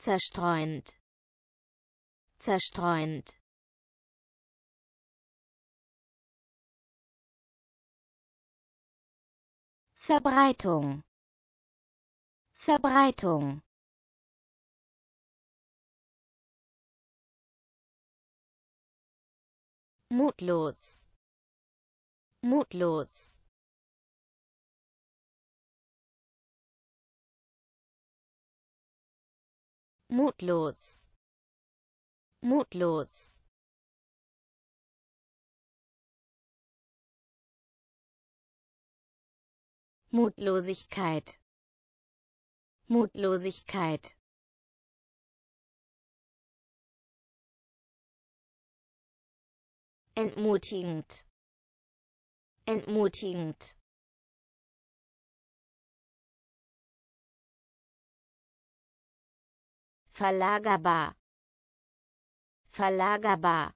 zerstreuend zerstreuend Verbreitung Verbreitung mutlos mutlos mutlos, mutlos. Mutlosigkeit, Mutlosigkeit. Entmutigend, entmutigend. verlagerbar verlagerbar